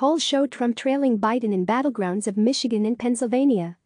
Polls show Trump trailing Biden in battlegrounds of Michigan and Pennsylvania.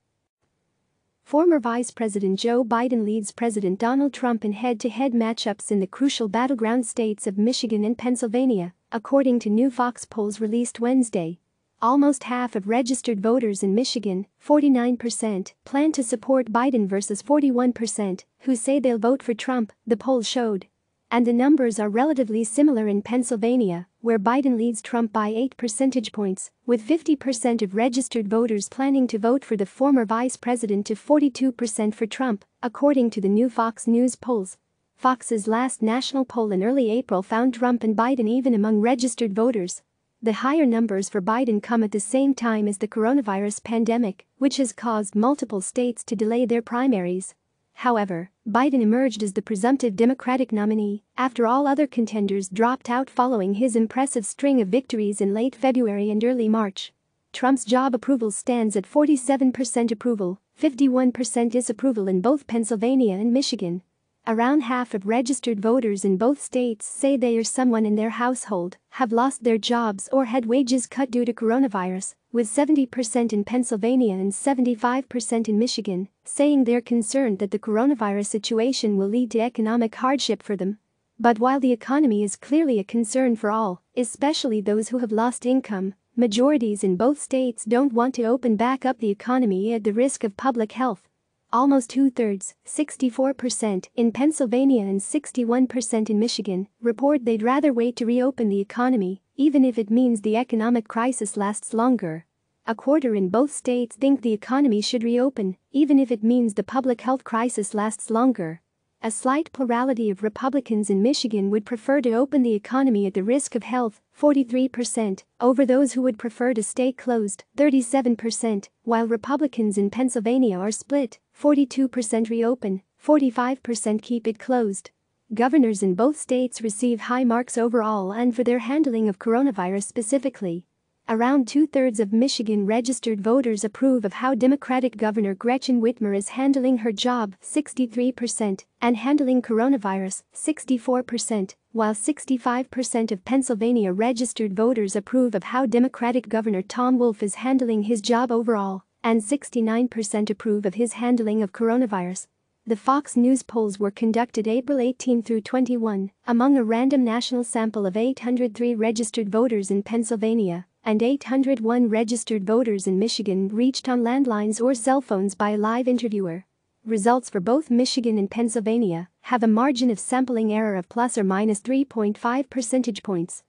Former Vice President Joe Biden leads President Donald Trump in head-to-head -head matchups in the crucial battleground states of Michigan and Pennsylvania, according to new Fox polls released Wednesday. Almost half of registered voters in Michigan, 49%, plan to support Biden versus 41%, who say they'll vote for Trump, the poll showed. And the numbers are relatively similar in Pennsylvania, where Biden leads Trump by 8 percentage points, with 50% of registered voters planning to vote for the former vice president to 42% for Trump, according to the new Fox News polls. Fox's last national poll in early April found Trump and Biden even among registered voters. The higher numbers for Biden come at the same time as the coronavirus pandemic, which has caused multiple states to delay their primaries. However, Biden emerged as the presumptive Democratic nominee after all other contenders dropped out following his impressive string of victories in late February and early March. Trump's job approval stands at 47% approval, 51% disapproval in both Pennsylvania and Michigan. Around half of registered voters in both states say they or someone in their household have lost their jobs or had wages cut due to coronavirus, with 70% in Pennsylvania and 75% in Michigan, saying they're concerned that the coronavirus situation will lead to economic hardship for them. But while the economy is clearly a concern for all, especially those who have lost income, majorities in both states don't want to open back up the economy at the risk of public health. Almost two thirds, 64%, in Pennsylvania and 61% in Michigan, report they'd rather wait to reopen the economy even if it means the economic crisis lasts longer. A quarter in both states think the economy should reopen, even if it means the public health crisis lasts longer. A slight plurality of Republicans in Michigan would prefer to open the economy at the risk of health, 43%, over those who would prefer to stay closed, 37%, while Republicans in Pennsylvania are split, 42% reopen, 45% keep it closed. Governors in both states receive high marks overall and for their handling of coronavirus specifically. Around two thirds of Michigan registered voters approve of how Democratic Governor Gretchen Whitmer is handling her job, 63%, and handling coronavirus, 64%, while 65% of Pennsylvania registered voters approve of how Democratic Governor Tom Wolf is handling his job overall, and 69% approve of his handling of coronavirus. The Fox News polls were conducted April 18 through 21 among a random national sample of 803 registered voters in Pennsylvania and 801 registered voters in Michigan reached on landlines or cell phones by a live interviewer. Results for both Michigan and Pennsylvania have a margin of sampling error of plus or minus 3.5 percentage points.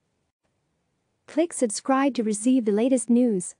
Click subscribe to receive the latest news.